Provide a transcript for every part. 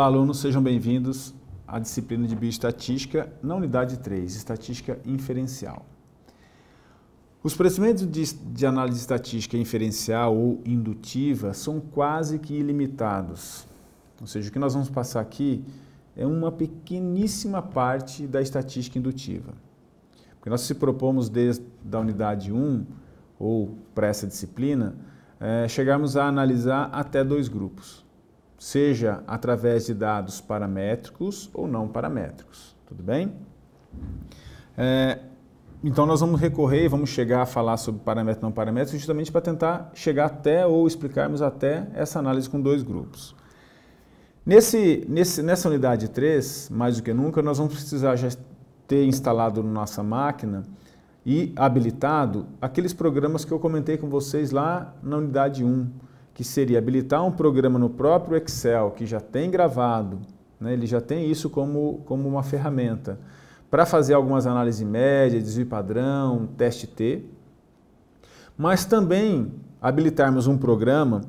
Olá, alunos, sejam bem-vindos à disciplina de Bioestatística na unidade 3, Estatística Inferencial. Os procedimentos de, de análise estatística inferencial ou indutiva são quase que ilimitados. Ou seja, o que nós vamos passar aqui é uma pequeníssima parte da estatística indutiva. Porque nós se propomos desde a unidade 1, ou para essa disciplina, é, chegarmos a analisar até dois grupos seja através de dados paramétricos ou não paramétricos, tudo bem? É, então nós vamos recorrer, vamos chegar a falar sobre parâmetros e não parâmetro justamente para tentar chegar até ou explicarmos até essa análise com dois grupos. Nesse, nesse, nessa unidade 3, mais do que nunca, nós vamos precisar já ter instalado na nossa máquina e habilitado aqueles programas que eu comentei com vocês lá na unidade 1, que seria habilitar um programa no próprio Excel, que já tem gravado, né, ele já tem isso como, como uma ferramenta, para fazer algumas análises médias, desvio padrão, teste T, mas também habilitarmos um programa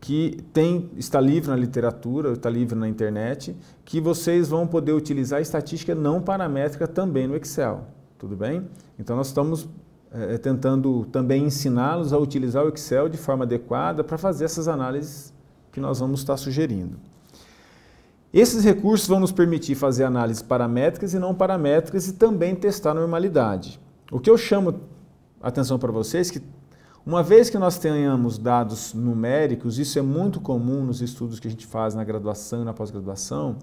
que tem, está livre na literatura, está livre na internet, que vocês vão poder utilizar estatística não paramétrica também no Excel, tudo bem? Então nós estamos é, é, tentando também ensiná-los a utilizar o Excel de forma adequada para fazer essas análises que nós vamos estar sugerindo. Esses recursos vão nos permitir fazer análises paramétricas e não paramétricas e também testar a normalidade. O que eu chamo a atenção para vocês é que uma vez que nós tenhamos dados numéricos, isso é muito comum nos estudos que a gente faz na graduação e na pós-graduação,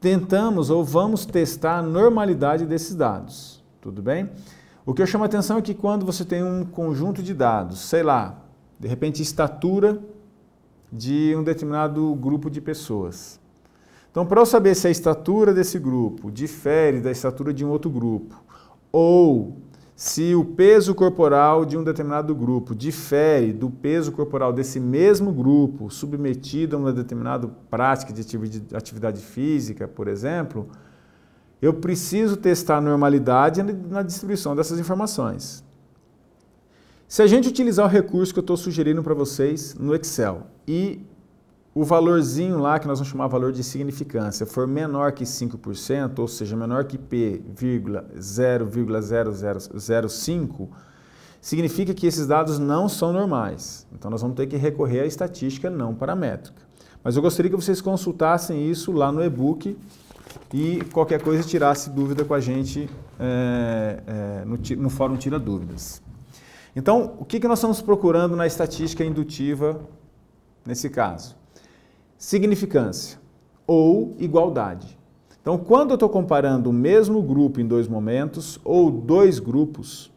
tentamos ou vamos testar a normalidade desses dados, tudo bem? O que eu chamo a atenção é que quando você tem um conjunto de dados, sei lá, de repente estatura de um determinado grupo de pessoas. Então, para eu saber se a estatura desse grupo difere da estatura de um outro grupo, ou se o peso corporal de um determinado grupo difere do peso corporal desse mesmo grupo submetido a uma determinada prática de atividade física, por exemplo, eu preciso testar a normalidade na distribuição dessas informações. Se a gente utilizar o recurso que eu estou sugerindo para vocês no Excel e o valorzinho lá, que nós vamos chamar valor de significância, for menor que 5%, ou seja, menor que P, 0,0005, significa que esses dados não são normais. Então, nós vamos ter que recorrer à estatística não paramétrica. Mas eu gostaria que vocês consultassem isso lá no e-book e qualquer coisa, tirasse dúvida com a gente é, é, no, no, Fórum Tira Dúvidas. Então, o que, que nós estamos procurando na estatística indutiva nesse caso? Significância ou igualdade. Então, quando eu estou comparando o mesmo grupo em dois momentos ou dois grupos, o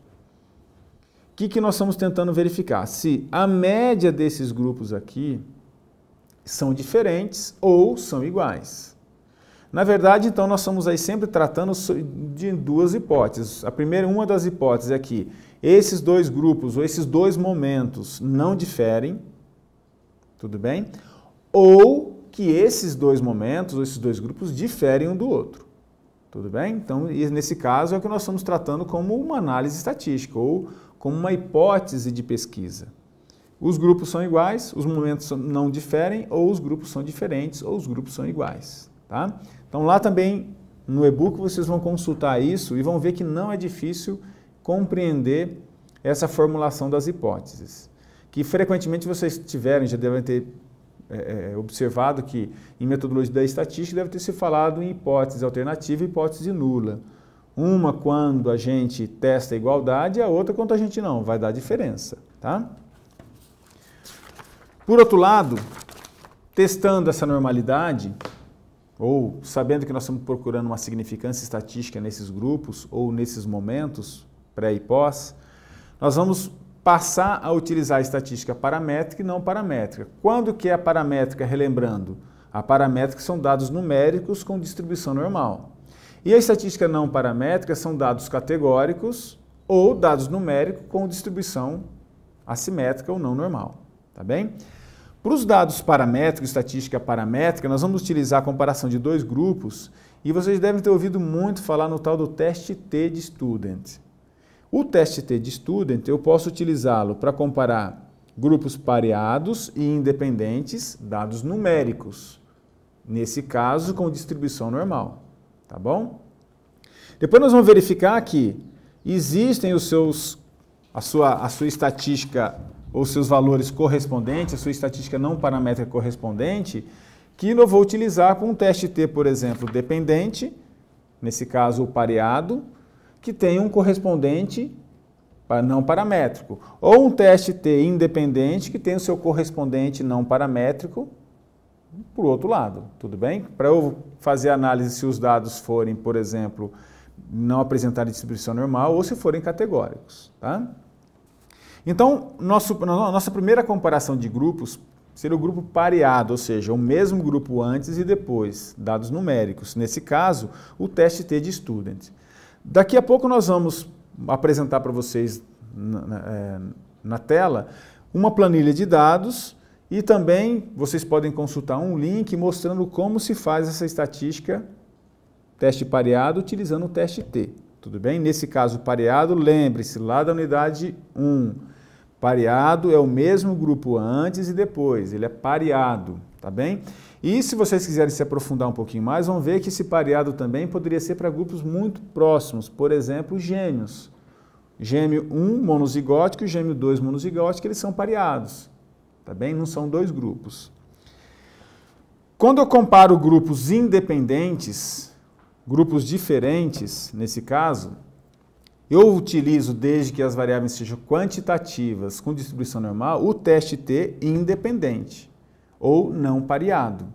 que, que nós estamos tentando verificar? Se a média desses grupos aqui são diferentes ou são iguais. Na verdade, então, nós estamos aí sempre tratando de duas hipóteses. A primeira, uma das hipóteses é que esses dois grupos ou esses dois momentos não diferem, tudo bem? Ou que esses dois momentos ou esses dois grupos diferem um do outro, tudo bem? Então, nesse caso, é o que nós estamos tratando como uma análise estatística ou como uma hipótese de pesquisa. Os grupos são iguais, os momentos não diferem, ou os grupos são diferentes, ou os grupos são iguais. Tá? Então lá também no e-book vocês vão consultar isso e vão ver que não é difícil compreender essa formulação das hipóteses. Que frequentemente vocês tiveram, já devem ter é, é, observado que em metodologia da estatística deve ter se falado em hipótese alternativa e hipótese nula. Uma quando a gente testa a igualdade e a outra quando a gente não, vai dar diferença. Tá? Por outro lado, testando essa normalidade, ou sabendo que nós estamos procurando uma significância estatística nesses grupos ou nesses momentos, pré e pós, nós vamos passar a utilizar a estatística paramétrica e não paramétrica. Quando que é a paramétrica? Relembrando, a paramétrica são dados numéricos com distribuição normal. E a estatística não paramétrica são dados categóricos ou dados numéricos com distribuição assimétrica ou não normal, tá bem? Para os dados paramétricos, estatística paramétrica, nós vamos utilizar a comparação de dois grupos e vocês devem ter ouvido muito falar no tal do teste T de Student. O teste T de Student eu posso utilizá-lo para comparar grupos pareados e independentes, dados numéricos, nesse caso com distribuição normal, tá bom? Depois nós vamos verificar que existem os seus, a, sua, a sua estatística ou seus valores correspondentes, a sua estatística não paramétrica correspondente, que eu vou utilizar para um teste T, por exemplo, dependente, nesse caso o pareado, que tem um correspondente não paramétrico. Ou um teste T independente, que tem o seu correspondente não paramétrico, para o outro lado, tudo bem? Para eu fazer análise se os dados forem, por exemplo, não apresentarem distribuição normal ou se forem categóricos, tá? Então, nosso, nossa primeira comparação de grupos seria o grupo pareado, ou seja, o mesmo grupo antes e depois, dados numéricos. Nesse caso, o teste T de Student. Daqui a pouco nós vamos apresentar para vocês na, na, é, na tela uma planilha de dados e também vocês podem consultar um link mostrando como se faz essa estatística teste pareado utilizando o teste T. Tudo bem? Nesse caso pareado, lembre-se lá da unidade 1 Pareado é o mesmo grupo antes e depois, ele é pareado, tá bem? E se vocês quiserem se aprofundar um pouquinho mais, vão ver que esse pareado também poderia ser para grupos muito próximos, por exemplo, gêmeos. Gêmeo 1 monozigótico e gêmeo 2 monozigótico, eles são pareados, tá bem? Não são dois grupos. Quando eu comparo grupos independentes, grupos diferentes, nesse caso, eu utilizo, desde que as variáveis sejam quantitativas com distribuição normal, o teste T independente ou não pareado.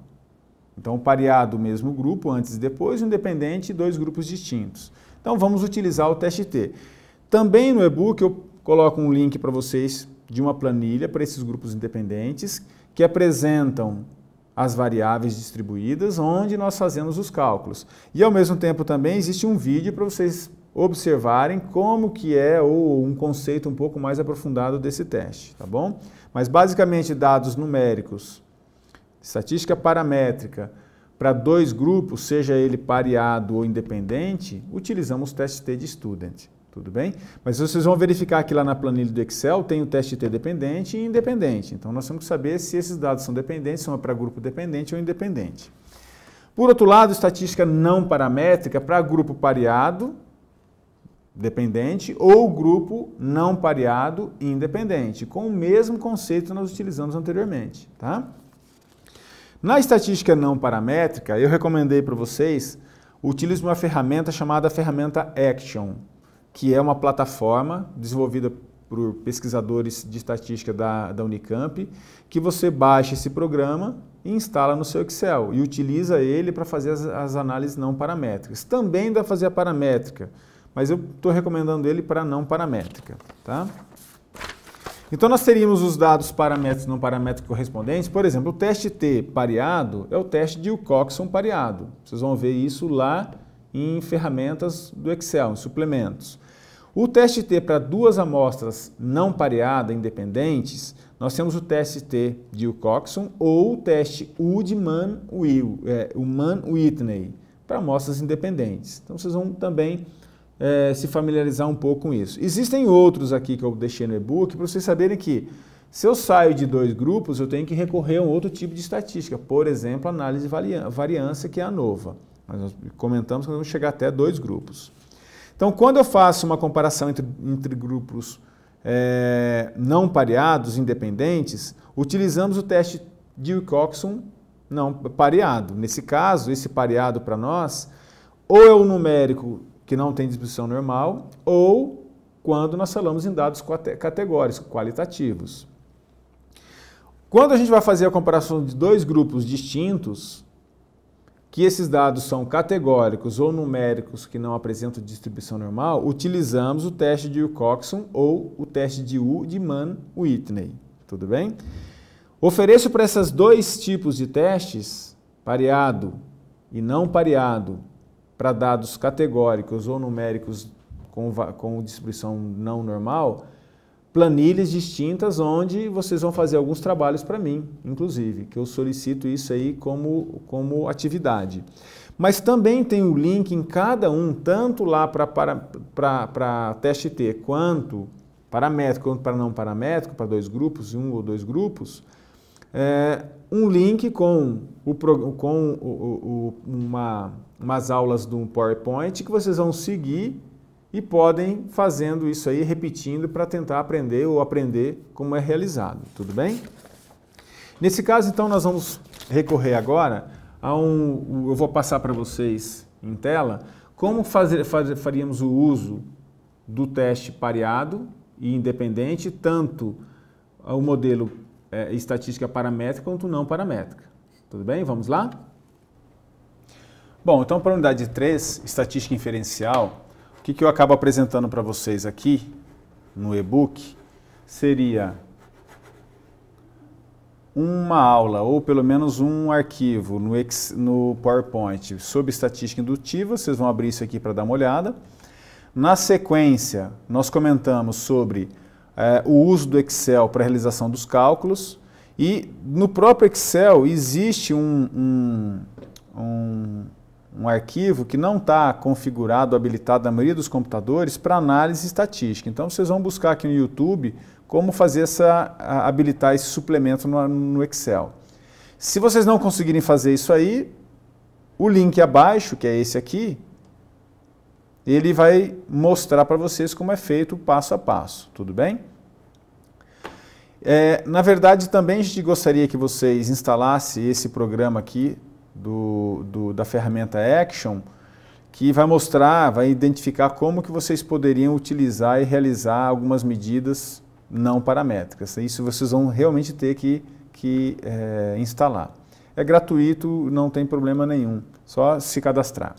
Então, pareado o mesmo grupo, antes e depois, independente, dois grupos distintos. Então, vamos utilizar o teste T. Também no e-book eu coloco um link para vocês de uma planilha para esses grupos independentes que apresentam as variáveis distribuídas onde nós fazemos os cálculos. E ao mesmo tempo também existe um vídeo para vocês observarem como que é ou um conceito um pouco mais aprofundado desse teste, tá bom? Mas basicamente dados numéricos, estatística paramétrica para dois grupos, seja ele pareado ou independente, utilizamos o teste T de Student, tudo bem? Mas vocês vão verificar que lá na planilha do Excel tem o teste T dependente e independente. Então nós temos que saber se esses dados são dependentes, são para grupo dependente ou independente. Por outro lado, estatística não paramétrica para grupo pareado dependente ou grupo não pareado independente, com o mesmo conceito que nós utilizamos anteriormente, tá? Na estatística não paramétrica, eu recomendei para vocês utilize uma ferramenta chamada ferramenta Action, que é uma plataforma desenvolvida por pesquisadores de estatística da, da Unicamp, que você baixa esse programa e instala no seu Excel e utiliza ele para fazer as, as análises não paramétricas. Também dá para fazer a paramétrica, mas eu estou recomendando ele para não paramétrica. Tá? Então, nós teríamos os dados paramétricos não paramétricos correspondentes. Por exemplo, o teste T pareado é o teste de Wilcoxon pareado. Vocês vão ver isso lá em ferramentas do Excel, em suplementos. O teste T para duas amostras não pareadas, independentes, nós temos o teste T de Wilcoxon ou o teste U de Mann-Whitney é, para amostras independentes. Então, vocês vão também é, se familiarizar um pouco com isso. Existem outros aqui que eu deixei no e-book para vocês saberem que se eu saio de dois grupos, eu tenho que recorrer a um outro tipo de estatística, por exemplo, análise de variância, que é a nova. Mas nós comentamos que nós vamos chegar até dois grupos. Então, quando eu faço uma comparação entre, entre grupos é, não pareados, independentes, utilizamos o teste de Wilcoxon não pareado. Nesse caso, esse pareado para nós, ou é o numérico que não tem distribuição normal, ou quando nós falamos em dados categóricos, qualitativos. Quando a gente vai fazer a comparação de dois grupos distintos, que esses dados são categóricos ou numéricos que não apresentam distribuição normal, utilizamos o teste de Wilcoxon ou o teste de U de Mann-Whitney. Tudo bem? Ofereço para esses dois tipos de testes, pareado e não pareado, para dados categóricos ou numéricos com, com distribuição não normal, planilhas distintas onde vocês vão fazer alguns trabalhos para mim, inclusive, que eu solicito isso aí como, como atividade. Mas também tem o link em cada um, tanto lá para teste T, quanto paramétrico, quanto para não paramétrico, para dois grupos, um ou dois grupos, é, um link com, o, com o, o, uma, umas aulas do PowerPoint que vocês vão seguir e podem fazendo isso aí, repetindo para tentar aprender ou aprender como é realizado, tudo bem? Nesse caso, então, nós vamos recorrer agora a um... Eu vou passar para vocês em tela como fazer, fazer, faríamos o uso do teste pareado e independente, tanto o modelo é, estatística paramétrica quanto não paramétrica. Tudo bem? Vamos lá? Bom, então para a unidade 3, estatística inferencial, o que, que eu acabo apresentando para vocês aqui no e-book seria uma aula ou pelo menos um arquivo no, ex, no PowerPoint sobre estatística indutiva, vocês vão abrir isso aqui para dar uma olhada. Na sequência, nós comentamos sobre é, o uso do Excel para a realização dos cálculos. E no próprio Excel existe um, um, um, um arquivo que não está configurado, habilitado na maioria dos computadores para análise estatística. Então vocês vão buscar aqui no YouTube como fazer essa, habilitar esse suplemento no, no Excel. Se vocês não conseguirem fazer isso aí, o link abaixo, que é esse aqui, ele vai mostrar para vocês como é feito passo a passo, tudo bem? É, na verdade, também a gente gostaria que vocês instalassem esse programa aqui do, do, da ferramenta Action, que vai mostrar, vai identificar como que vocês poderiam utilizar e realizar algumas medidas não paramétricas. Isso vocês vão realmente ter que, que é, instalar. É gratuito, não tem problema nenhum, só se cadastrar.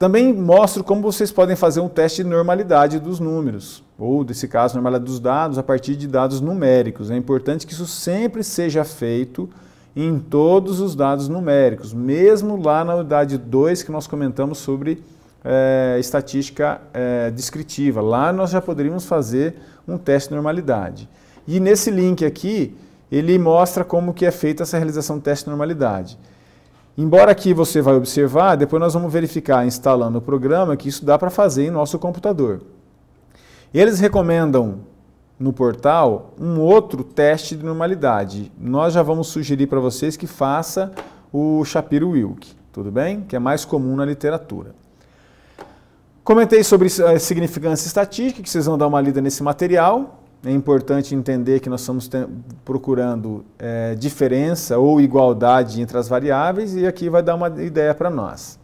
Também mostro como vocês podem fazer um teste de normalidade dos números, ou, nesse caso, normalidade dos dados a partir de dados numéricos. É importante que isso sempre seja feito em todos os dados numéricos, mesmo lá na unidade 2 que nós comentamos sobre é, estatística é, descritiva. Lá nós já poderíamos fazer um teste de normalidade. E nesse link aqui, ele mostra como que é feita essa realização do teste de normalidade. Embora aqui você vai observar, depois nós vamos verificar instalando o programa que isso dá para fazer em nosso computador. Eles recomendam no portal um outro teste de normalidade. Nós já vamos sugerir para vocês que faça o Shapiro-Wilk, tudo bem? Que é mais comum na literatura. Comentei sobre a eh, significância estatística, que vocês vão dar uma lida nesse material é importante entender que nós estamos procurando é, diferença ou igualdade entre as variáveis e aqui vai dar uma ideia para nós.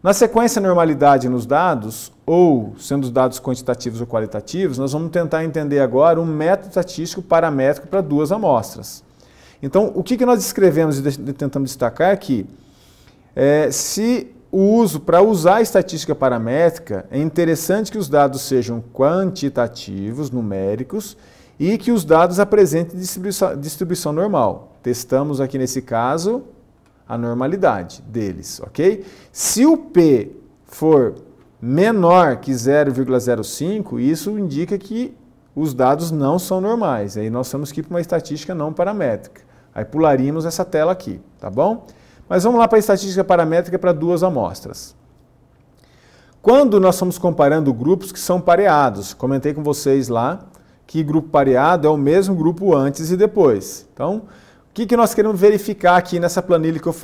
Na sequência normalidade nos dados, ou sendo os dados quantitativos ou qualitativos, nós vamos tentar entender agora um método estatístico paramétrico para duas amostras. Então, o que, que nós escrevemos e tentamos destacar aqui? É, é, se o uso, para usar a estatística paramétrica, é interessante que os dados sejam quantitativos, numéricos, e que os dados apresentem distribuição, distribuição normal. Testamos aqui nesse caso a normalidade deles, ok? Se o P for menor que 0,05, isso indica que os dados não são normais. Aí nós temos que ir para uma estatística não paramétrica. Aí pularíamos essa tela aqui, tá bom? Mas vamos lá para a estatística paramétrica para duas amostras. Quando nós estamos comparando grupos que são pareados, comentei com vocês lá que grupo pareado é o mesmo grupo antes e depois. Então, o que, que nós queremos verificar aqui nessa planilha que eu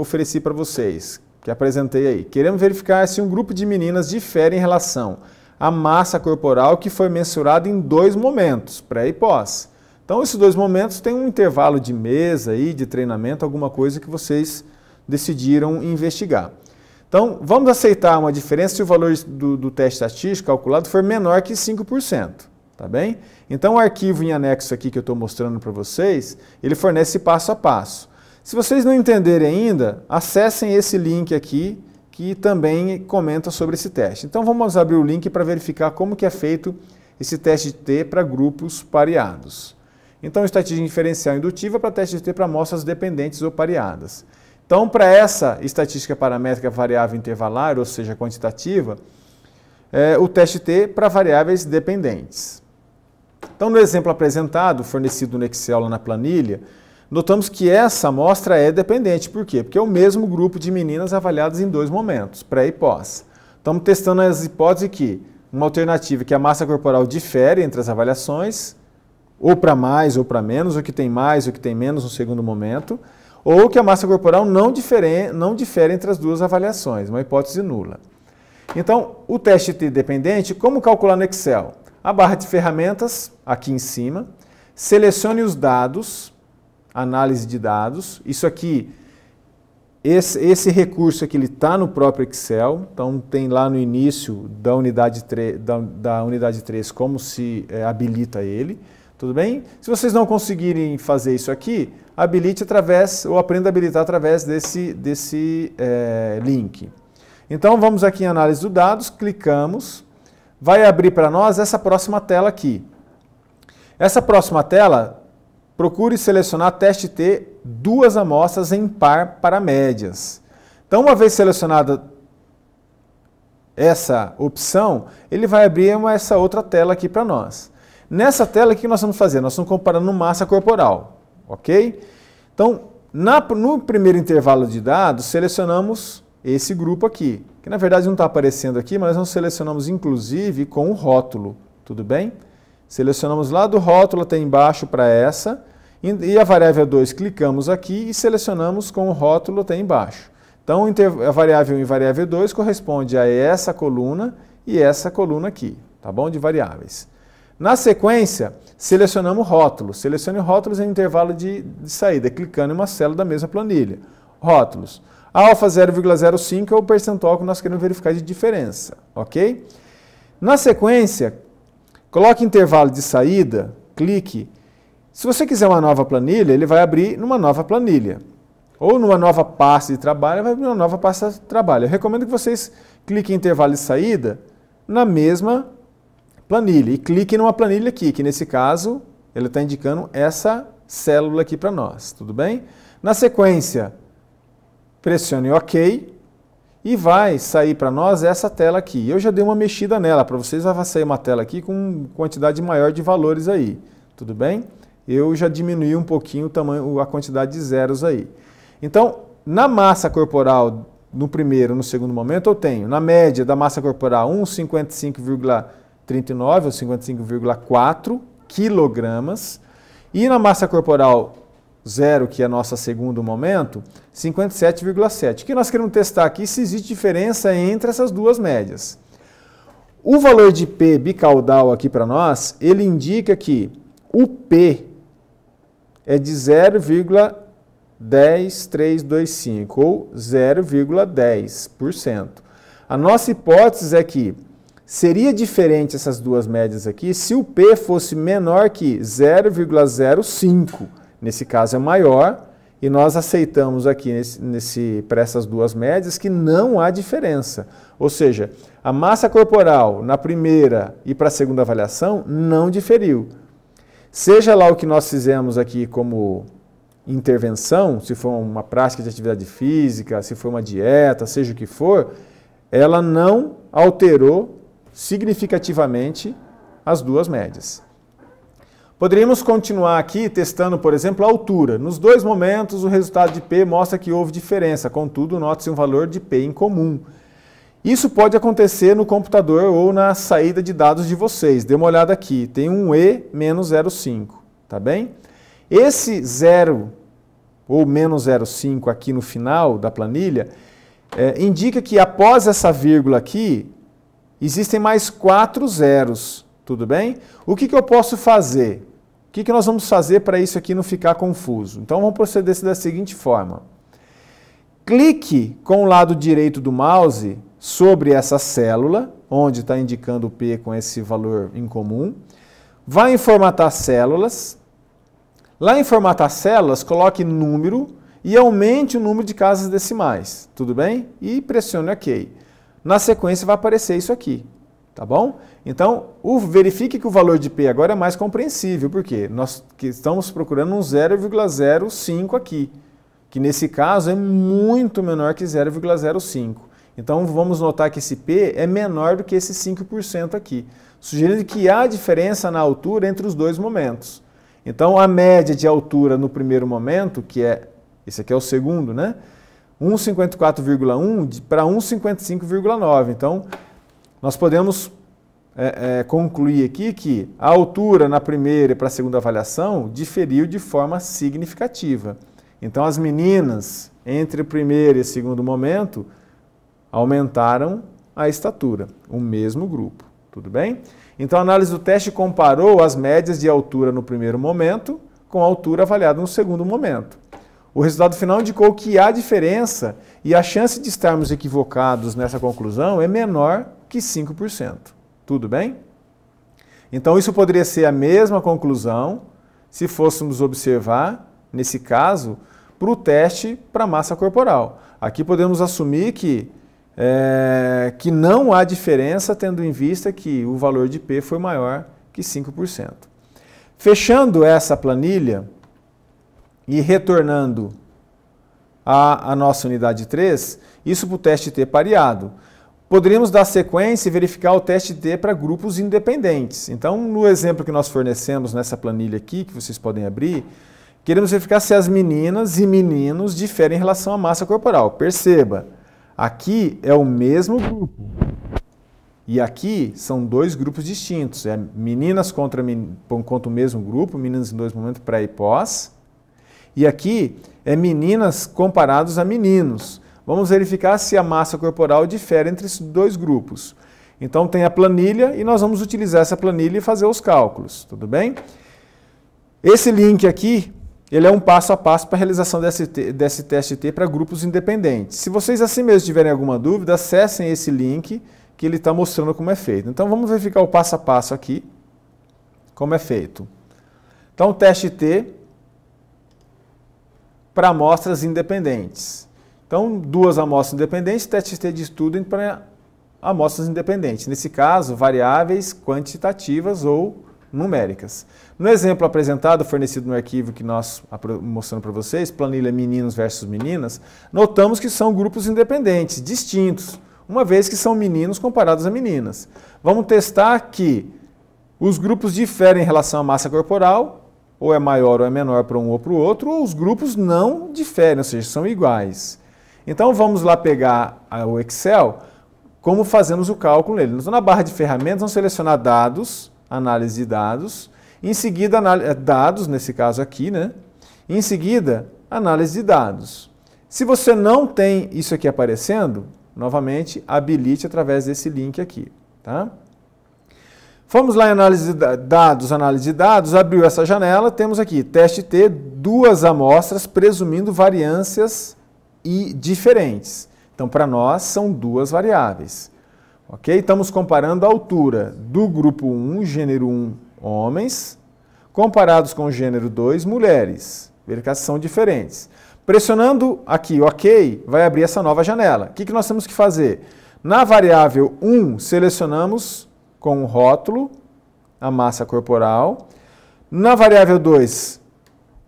ofereci para vocês, que apresentei aí? Queremos verificar se um grupo de meninas difere em relação à massa corporal que foi mensurada em dois momentos, pré e pós. Então, esses dois momentos têm um intervalo de mês aí, de treinamento, alguma coisa que vocês decidiram investigar. Então, vamos aceitar uma diferença se o valor do, do teste estatístico calculado for menor que 5%, tá bem? Então, o arquivo em anexo aqui que eu estou mostrando para vocês, ele fornece passo a passo. Se vocês não entenderem ainda, acessem esse link aqui, que também comenta sobre esse teste. Então, vamos abrir o link para verificar como que é feito esse teste de T para grupos pareados. Então, estatística inferencial indutiva para teste de T para amostras dependentes ou pareadas. Então, para essa estatística paramétrica variável intervalar, ou seja, quantitativa, é o teste T para variáveis dependentes. Então, no exemplo apresentado, fornecido no Excel lá na planilha, notamos que essa amostra é dependente. Por quê? Porque é o mesmo grupo de meninas avaliadas em dois momentos, pré e pós. Estamos testando as hipóteses que uma alternativa é que a massa corporal difere entre as avaliações ou para mais ou para menos, o que tem mais, o que tem menos no segundo momento, ou que a massa corporal não difere, não difere entre as duas avaliações, uma hipótese nula. Então, o teste t dependente, como calcular no Excel? A barra de ferramentas, aqui em cima, selecione os dados, análise de dados, isso aqui, esse, esse recurso aqui, ele está no próprio Excel, então tem lá no início da unidade 3, da, da unidade 3 como se é, habilita ele, tudo bem? Se vocês não conseguirem fazer isso aqui, habilite através, ou aprenda a habilitar através desse, desse é, link. Então vamos aqui em análise dos dados, clicamos, vai abrir para nós essa próxima tela aqui. Essa próxima tela, procure selecionar teste T, duas amostras em par para médias. Então uma vez selecionada essa opção, ele vai abrir uma, essa outra tela aqui para nós. Nessa tela, o que nós vamos fazer? Nós estamos comparando massa corporal, ok? Então, na, no primeiro intervalo de dados, selecionamos esse grupo aqui, que na verdade não está aparecendo aqui, mas nós selecionamos inclusive com o rótulo, tudo bem? Selecionamos lá do rótulo até embaixo para essa, e a variável 2 clicamos aqui e selecionamos com o rótulo até embaixo. Então, a variável 1 e variável 2 corresponde a essa coluna e essa coluna aqui, tá bom? De variáveis. Na sequência, selecionamos rótulos. Selecione rótulos em intervalo de, de saída, clicando em uma célula da mesma planilha. Rótulos. Alfa 0,05 é o percentual que nós queremos verificar de diferença, ok? Na sequência, coloque intervalo de saída, clique. Se você quiser uma nova planilha, ele vai abrir numa nova planilha. Ou numa nova pasta de trabalho, vai abrir uma nova pasta de trabalho. Eu recomendo que vocês cliquem em intervalo de saída na mesma planilha e clique numa planilha aqui, que nesse caso ele está indicando essa célula aqui para nós, tudo bem? Na sequência, pressione OK e vai sair para nós essa tela aqui. Eu já dei uma mexida nela, para vocês vai sair uma tela aqui com quantidade maior de valores aí, tudo bem? Eu já diminui um pouquinho o tamanho, a quantidade de zeros aí. Então, na massa corporal, no primeiro no segundo momento, eu tenho, na média da massa corporal, 1,55,5 39 ou 55,4 quilogramas. E na massa corporal zero, que é a nossa segundo momento, 57,7. que nós queremos testar aqui se existe diferença entre essas duas médias. O valor de P bicaudal aqui para nós, ele indica que o P é de 0,10325 ou 0,10%. A nossa hipótese é que Seria diferente essas duas médias aqui se o P fosse menor que 0,05. Nesse caso é maior e nós aceitamos aqui nesse, nesse para essas duas médias que não há diferença. Ou seja, a massa corporal na primeira e para a segunda avaliação não diferiu. Seja lá o que nós fizemos aqui como intervenção, se for uma prática de atividade física, se for uma dieta, seja o que for, ela não alterou significativamente as duas médias. Poderíamos continuar aqui testando, por exemplo, a altura. Nos dois momentos, o resultado de P mostra que houve diferença, contudo, note-se um valor de P em comum. Isso pode acontecer no computador ou na saída de dados de vocês. Dê uma olhada aqui, tem um E menos 0,5, tá bem? Esse 0 ou menos 0,5 aqui no final da planilha é, indica que após essa vírgula aqui, Existem mais quatro zeros, tudo bem? O que, que eu posso fazer? O que, que nós vamos fazer para isso aqui não ficar confuso? Então vamos proceder da seguinte forma. Clique com o lado direito do mouse sobre essa célula, onde está indicando o P com esse valor incomum. Vá em formatar células. Lá em formatar células, coloque número e aumente o número de casas decimais, tudo bem? E pressione OK na sequência vai aparecer isso aqui, tá bom? Então, o, verifique que o valor de P agora é mais compreensível, porque nós estamos procurando um 0,05 aqui, que nesse caso é muito menor que 0,05. Então, vamos notar que esse P é menor do que esse 5% aqui, sugerindo que há diferença na altura entre os dois momentos. Então, a média de altura no primeiro momento, que é, esse aqui é o segundo, né? 1,54,1 para 1,55,9. Então, nós podemos é, é, concluir aqui que a altura na primeira e para a segunda avaliação diferiu de forma significativa. Então, as meninas, entre o primeiro e o segundo momento, aumentaram a estatura, o mesmo grupo, tudo bem? Então, a análise do teste comparou as médias de altura no primeiro momento com a altura avaliada no segundo momento. O resultado final indicou que há diferença e a chance de estarmos equivocados nessa conclusão é menor que 5%. Tudo bem? Então, isso poderia ser a mesma conclusão se fôssemos observar, nesse caso, para o teste para massa corporal. Aqui podemos assumir que, é, que não há diferença, tendo em vista que o valor de P foi maior que 5%. Fechando essa planilha, e retornando à, à nossa unidade 3, isso para o teste T pareado. Poderíamos dar sequência e verificar o teste T para grupos independentes. Então, no exemplo que nós fornecemos nessa planilha aqui, que vocês podem abrir, queremos verificar se as meninas e meninos diferem em relação à massa corporal. Perceba, aqui é o mesmo grupo. E aqui são dois grupos distintos. É meninas contra, contra o mesmo grupo, meninas em dois momentos pré e pós e aqui é meninas comparados a meninos. Vamos verificar se a massa corporal difere entre esses dois grupos. Então tem a planilha e nós vamos utilizar essa planilha e fazer os cálculos, tudo bem? Esse link aqui, ele é um passo a passo para a realização desse, desse teste T para grupos independentes. Se vocês assim mesmo tiverem alguma dúvida, acessem esse link que ele está mostrando como é feito. Então vamos verificar o passo a passo aqui, como é feito. Então o teste T para amostras independentes. Então, duas amostras independentes, teste de estudo para amostras independentes. Nesse caso, variáveis quantitativas ou numéricas. No exemplo apresentado, fornecido no arquivo que nós mostramos para vocês, planilha meninos versus meninas, notamos que são grupos independentes, distintos, uma vez que são meninos comparados a meninas. Vamos testar que os grupos diferem em relação à massa corporal ou é maior ou é menor para um ou para o outro, ou os grupos não diferem, ou seja, são iguais. Então vamos lá pegar o Excel, como fazemos o cálculo nele. Na barra de ferramentas, vamos selecionar dados, análise de dados, em seguida, eh, dados, nesse caso aqui, né? Em seguida, análise de dados. Se você não tem isso aqui aparecendo, novamente, habilite através desse link aqui, tá? Fomos lá em análise de dados, análise de dados, abriu essa janela, temos aqui teste T, duas amostras presumindo variâncias e diferentes. Então, para nós, são duas variáveis. Ok? Estamos comparando a altura do grupo 1, gênero 1, homens, comparados com o gênero 2, mulheres. Ver que são diferentes. Pressionando aqui OK, vai abrir essa nova janela. O que, que nós temos que fazer? Na variável 1, selecionamos com o rótulo, a massa corporal. Na variável 2,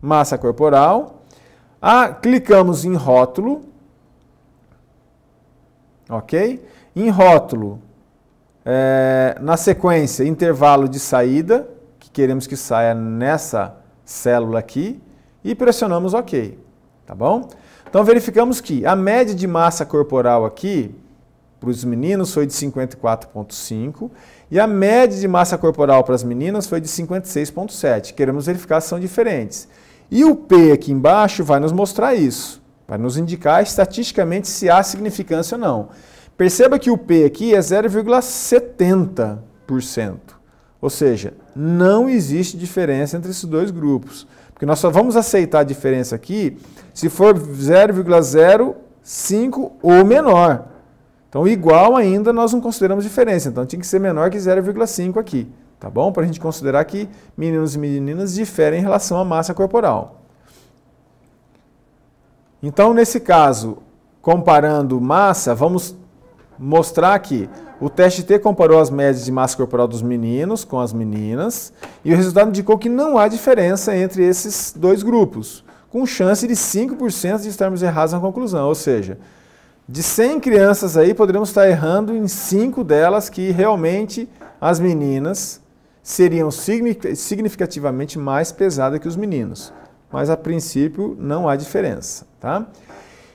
massa corporal. a ah, clicamos em rótulo. Ok? Em rótulo, é, na sequência, intervalo de saída, que queremos que saia nessa célula aqui, e pressionamos OK. Tá bom? Então verificamos que a média de massa corporal aqui para os meninos foi de 54,5 e a média de massa corporal para as meninas foi de 56,7. Queremos verificar se são diferentes. E o P aqui embaixo vai nos mostrar isso, vai nos indicar estatisticamente se há significância ou não. Perceba que o P aqui é 0,70%, ou seja, não existe diferença entre esses dois grupos, porque nós só vamos aceitar a diferença aqui se for 0,05 ou menor. Então, igual ainda nós não consideramos diferença, então tinha que ser menor que 0,5 aqui, tá bom? Para a gente considerar que meninos e meninas diferem em relação à massa corporal. Então, nesse caso, comparando massa, vamos mostrar que o teste T comparou as médias de massa corporal dos meninos com as meninas e o resultado indicou que não há diferença entre esses dois grupos, com chance de 5% de estarmos errados na conclusão, ou seja, de 100 crianças aí, poderíamos estar errando em 5 delas que realmente as meninas seriam significativamente mais pesadas que os meninos. Mas a princípio não há diferença, tá?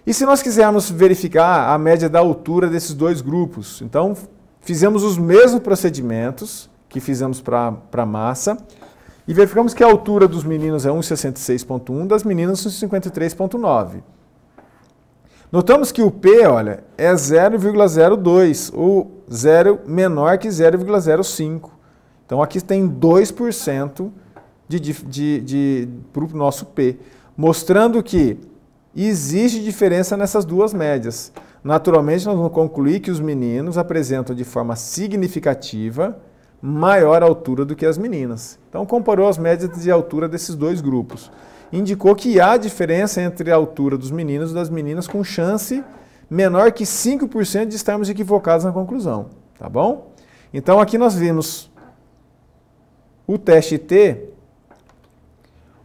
E se nós quisermos verificar a média da altura desses dois grupos, então fizemos os mesmos procedimentos que fizemos para a massa e verificamos que a altura dos meninos é 1,66,1, das meninas 1,53,9. Notamos que o P, olha, é 0,02, ou zero menor que 0,05. Então aqui tem 2% de, de, de, de para o nosso P, mostrando que existe diferença nessas duas médias. Naturalmente, nós vamos concluir que os meninos apresentam de forma significativa maior altura do que as meninas. Então, comparou as médias de altura desses dois grupos indicou que há diferença entre a altura dos meninos e das meninas com chance menor que 5% de estarmos equivocados na conclusão, tá bom? Então aqui nós vimos o teste T,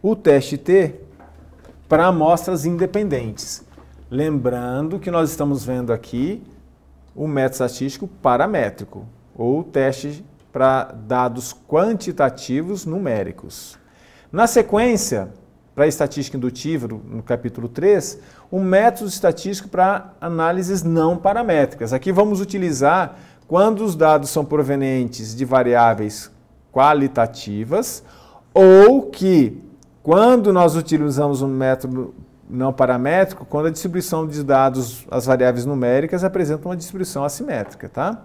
o teste T para amostras independentes. Lembrando que nós estamos vendo aqui o método estatístico paramétrico, ou teste para dados quantitativos numéricos. Na sequência, para a estatística indutiva, no capítulo 3, um método estatístico para análises não paramétricas. Aqui vamos utilizar quando os dados são provenientes de variáveis qualitativas ou que, quando nós utilizamos um método não paramétrico, quando a distribuição de dados, as variáveis numéricas, apresenta uma distribuição assimétrica. Tá?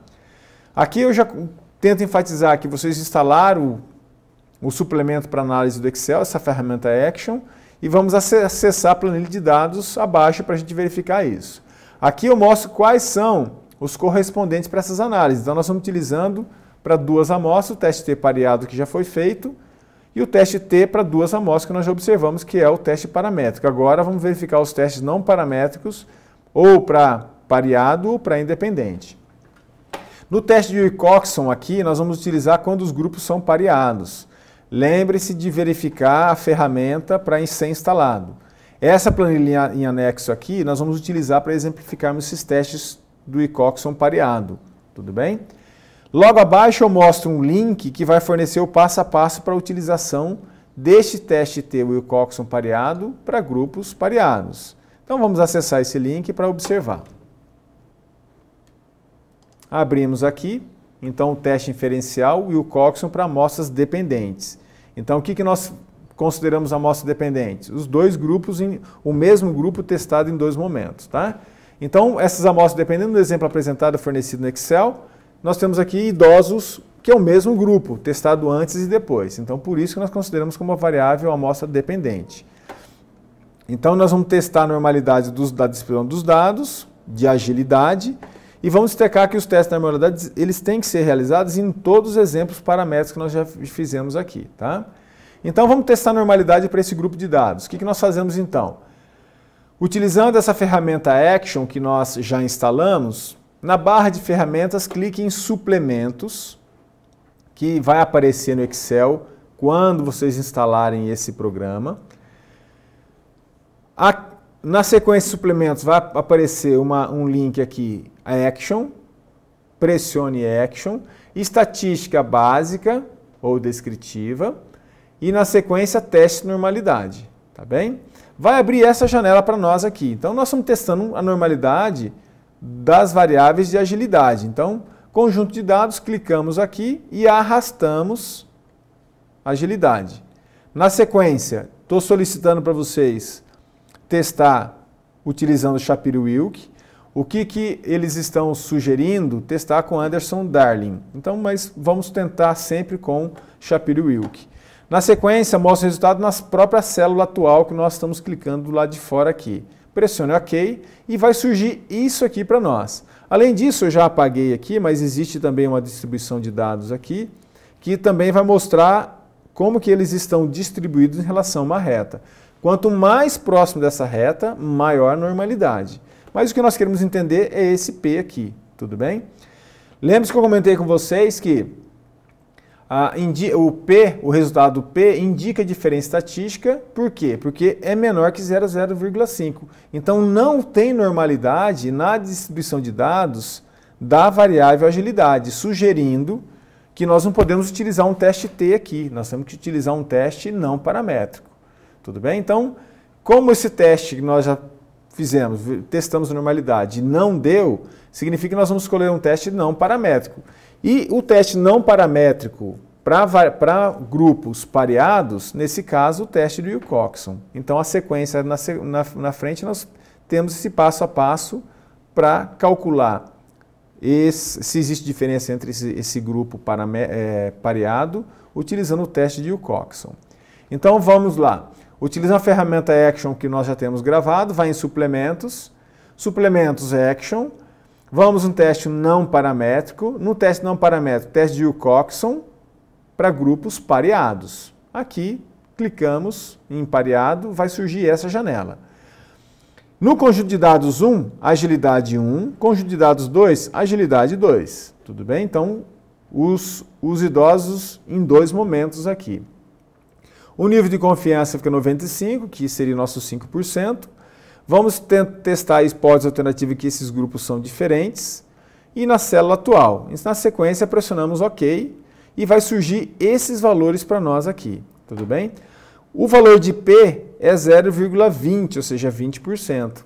Aqui eu já tento enfatizar que vocês instalaram o suplemento para análise do Excel, essa ferramenta é Action, e vamos acessar a planilha de dados abaixo para a gente verificar isso. Aqui eu mostro quais são os correspondentes para essas análises. Então, nós estamos utilizando para duas amostras o teste T pareado que já foi feito e o teste T para duas amostras que nós já observamos, que é o teste paramétrico. Agora, vamos verificar os testes não paramétricos ou para pareado ou para independente. No teste de Wilcoxon aqui, nós vamos utilizar quando os grupos são pareados lembre-se de verificar a ferramenta para ser instalado. Essa planilha em anexo aqui, nós vamos utilizar para exemplificarmos esses testes do Wilcoxon pareado, tudo bem? Logo abaixo eu mostro um link que vai fornecer o passo a passo para a utilização deste teste T Wilcoxon pareado para grupos pareados. Então vamos acessar esse link para observar. Abrimos aqui então o teste inferencial e o Coxon para amostras dependentes. Então, o que, que nós consideramos amostras dependentes? Os dois grupos, em, o mesmo grupo testado em dois momentos, tá? Então, essas amostras, dependendo do exemplo apresentado fornecido no Excel, nós temos aqui idosos, que é o mesmo grupo, testado antes e depois. Então, por isso que nós consideramos como uma variável amostra dependente. Então, nós vamos testar a normalidade dos, da distribuição dos dados, de agilidade, e vamos destacar que os testes da normalidade eles têm que ser realizados em todos os exemplos paramétricos que nós já fizemos aqui, tá? Então vamos testar a normalidade para esse grupo de dados. O que, que nós fazemos então? Utilizando essa ferramenta Action que nós já instalamos, na barra de ferramentas clique em Suplementos, que vai aparecer no Excel quando vocês instalarem esse programa. A, na sequência de suplementos vai aparecer uma, um link aqui action, pressione action, estatística básica ou descritiva e na sequência teste normalidade, tá bem? Vai abrir essa janela para nós aqui. Então nós estamos testando a normalidade das variáveis de agilidade. Então, conjunto de dados, clicamos aqui e arrastamos agilidade. Na sequência, estou solicitando para vocês testar utilizando o Shapiro-Wilk o que, que eles estão sugerindo? Testar com Anderson Darling. Então, mas vamos tentar sempre com Shapiro-Wilk. Na sequência, mostra o resultado na própria célula atual que nós estamos clicando lá de fora aqui. Pressione OK e vai surgir isso aqui para nós. Além disso, eu já apaguei aqui, mas existe também uma distribuição de dados aqui, que também vai mostrar como que eles estão distribuídos em relação a uma reta. Quanto mais próximo dessa reta, maior a normalidade. Mas o que nós queremos entender é esse P aqui, tudo bem? Lembre-se que eu comentei com vocês que o P, o resultado do P, indica diferença estatística, por quê? Porque é menor que 0,5. Então não tem normalidade na distribuição de dados da variável agilidade, sugerindo que nós não podemos utilizar um teste T aqui, nós temos que utilizar um teste não paramétrico. Tudo bem? Então, como esse teste que nós já fizemos, testamos a normalidade e não deu, significa que nós vamos escolher um teste não paramétrico. E o teste não paramétrico para grupos pareados, nesse caso, o teste do Wilcoxon. Então, a sequência na, na, na frente, nós temos esse passo a passo para calcular esse, se existe diferença entre esse, esse grupo para, é, eh, pareado, utilizando o teste de Wilcoxon. Então, vamos lá. Utiliza a ferramenta Action que nós já temos gravado, vai em suplementos, suplementos Action, vamos no teste não paramétrico, no teste não paramétrico, teste de Wilcoxon para grupos pareados. Aqui, clicamos em pareado, vai surgir essa janela. No conjunto de dados 1, agilidade 1, conjunto de dados 2, agilidade 2. Tudo bem? Então, os, os idosos em dois momentos aqui. O nível de confiança fica 95, que seria nosso 5%. Vamos testar a hipótese alternativa que esses grupos são diferentes. E na célula atual. Na sequência, pressionamos OK e vai surgir esses valores para nós aqui. Tudo bem? O valor de P é 0,20, ou seja, 20%.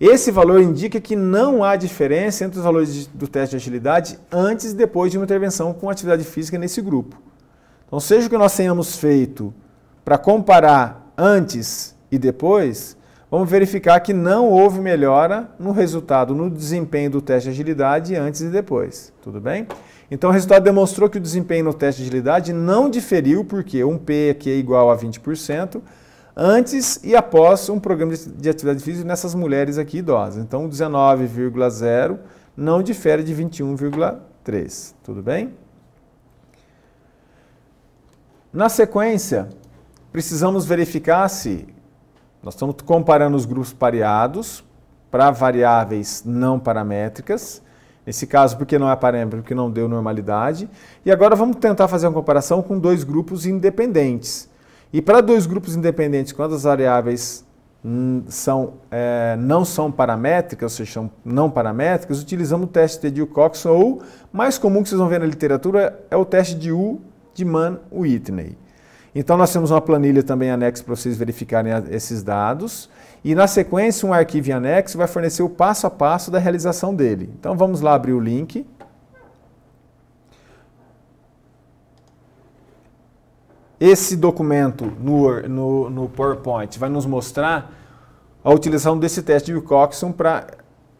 Esse valor indica que não há diferença entre os valores do teste de agilidade antes e depois de uma intervenção com atividade física nesse grupo. Então, seja o que nós tenhamos feito para comparar antes e depois, vamos verificar que não houve melhora no resultado, no desempenho do teste de agilidade antes e depois, tudo bem? Então o resultado demonstrou que o desempenho no teste de agilidade não diferiu, porque um P aqui é, é igual a 20%, antes e após um programa de atividade física nessas mulheres aqui idosas. Então 19,0 não difere de 21,3, tudo bem? Na sequência, precisamos verificar se nós estamos comparando os grupos pareados para variáveis não paramétricas. Nesse caso, porque não é parâmetro, porque não deu normalidade. E agora vamos tentar fazer uma comparação com dois grupos independentes. E para dois grupos independentes, quando as variáveis são, é, não são paramétricas, ou seja, são não paramétricas, utilizamos o teste de Dewcox ou, mais comum que vocês vão ver na literatura, é o teste de U de Mann-Whitney. Então nós temos uma planilha também anexa para vocês verificarem esses dados. E na sequência, um arquivo em anexo vai fornecer o passo a passo da realização dele. Então vamos lá abrir o link. Esse documento no, no, no PowerPoint vai nos mostrar a utilização desse teste de Wilcoxon para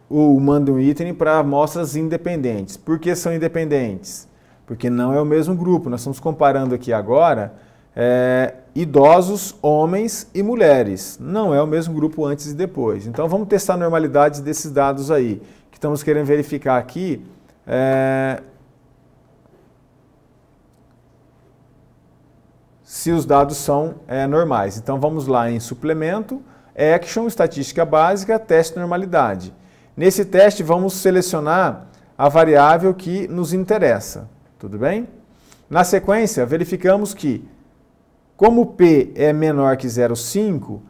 o mando um item para amostras independentes. Por que são independentes? Porque não é o mesmo grupo. Nós estamos comparando aqui agora é, idosos, homens e mulheres. Não é o mesmo grupo antes e depois. Então vamos testar a normalidade desses dados aí, que estamos querendo verificar aqui. É, se os dados são é, normais. Então vamos lá em suplemento, action, estatística básica, teste normalidade. Nesse teste vamos selecionar a variável que nos interessa, tudo bem? Na sequência, verificamos que como P é menor que 0,5,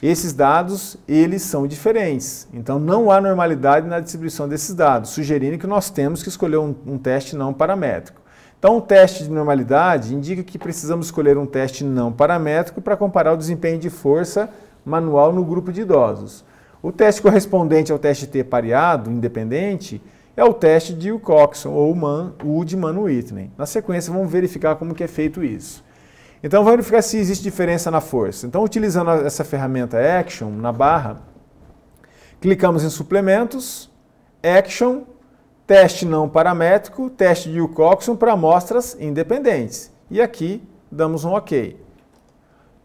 esses dados eles são diferentes. Então não há normalidade na distribuição desses dados, sugerindo que nós temos que escolher um, um teste não paramétrico. Então, o teste de normalidade indica que precisamos escolher um teste não paramétrico para comparar o desempenho de força manual no grupo de idosos. O teste correspondente ao teste T pareado, independente, é o teste de Wilcoxon ou Man, wood whitney Na sequência, vamos verificar como que é feito isso. Então vamos verificar se existe diferença na força. Então utilizando essa ferramenta Action na barra, clicamos em suplementos, Action, teste não paramétrico, teste de Wilcoxon para amostras independentes. E aqui damos um OK.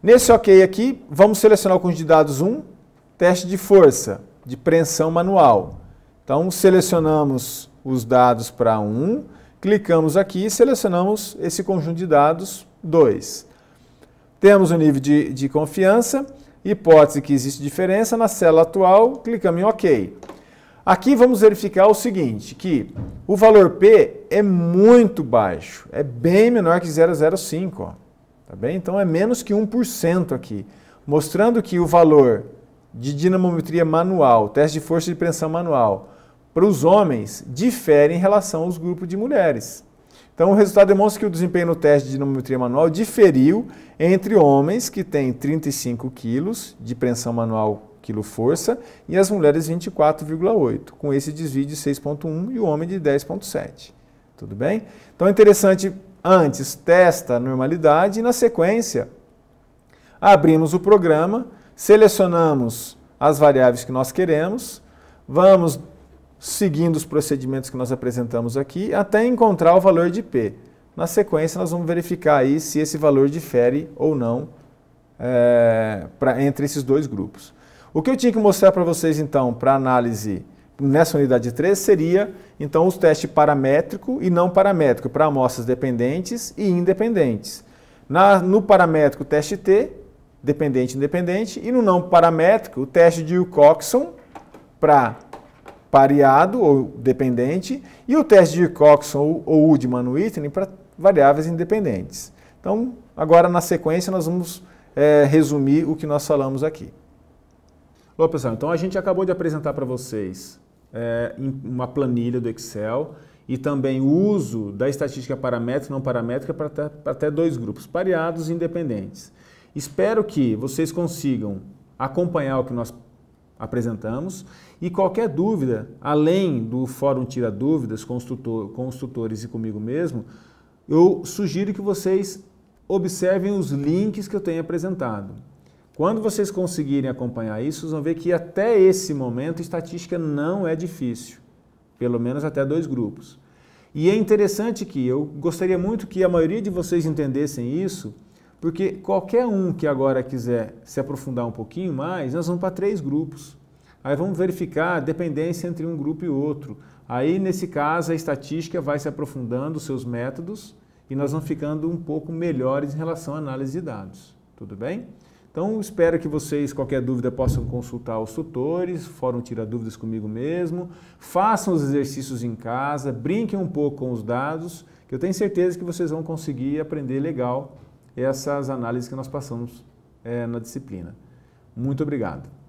Nesse OK aqui, vamos selecionar o conjunto de dados 1, teste de força, de preensão manual. Então selecionamos os dados para 1, clicamos aqui e selecionamos esse conjunto de dados 2. Temos o um nível de, de confiança, hipótese que existe diferença, na célula atual, clicamos em OK. Aqui vamos verificar o seguinte, que o valor P é muito baixo, é bem menor que 0,05, tá bem? Então é menos que 1% aqui, mostrando que o valor de dinamometria manual, teste de força de pressão manual, para os homens, difere em relação aos grupos de mulheres. Então, o resultado demonstra que o desempenho no teste de dinamometria manual diferiu entre homens que têm 35 quilos de preensão manual quilo força e as mulheres 24,8, com esse desvio de 6,1 e o homem de 10,7. Tudo bem? Então, é interessante, antes testa a normalidade e na sequência abrimos o programa, selecionamos as variáveis que nós queremos, vamos seguindo os procedimentos que nós apresentamos aqui, até encontrar o valor de P. Na sequência, nós vamos verificar aí se esse valor difere ou não é, pra, entre esses dois grupos. O que eu tinha que mostrar para vocês, então, para análise nessa unidade 3 seria, então, os testes paramétrico e não paramétrico para amostras dependentes e independentes. Na, no paramétrico, teste T, dependente e independente, e no não paramétrico, o teste de Wilcoxon para pareado ou dependente e o teste de Coxon ou Udman no Whitney para variáveis independentes. Então, agora na sequência nós vamos é, resumir o que nós falamos aqui. Bom, pessoal, então a gente acabou de apresentar para vocês é, uma planilha do Excel e também o uso da estatística paramétrica e não paramétrica para até dois grupos, pareados e independentes. Espero que vocês consigam acompanhar o que nós apresentamos e qualquer dúvida, além do Fórum Tira Dúvidas com os, tutores e comigo mesmo, eu sugiro que vocês observem os links que eu tenho apresentado. Quando vocês conseguirem acompanhar isso, vocês vão ver que até esse momento estatística não é difícil, pelo menos até dois grupos. E é interessante que eu gostaria muito que a maioria de vocês entendessem isso, porque qualquer um que agora quiser se aprofundar um pouquinho mais, nós vamos para três grupos. Aí vamos verificar a dependência entre um grupo e outro. Aí, nesse caso, a estatística vai se aprofundando, os seus métodos, e nós vamos ficando um pouco melhores em relação à análise de dados. Tudo bem? Então, espero que vocês, qualquer dúvida, possam consultar os tutores, fórum Tira Dúvidas comigo mesmo, façam os exercícios em casa, brinquem um pouco com os dados, que eu tenho certeza que vocês vão conseguir aprender legal essas análises que nós passamos é, na disciplina. Muito obrigado.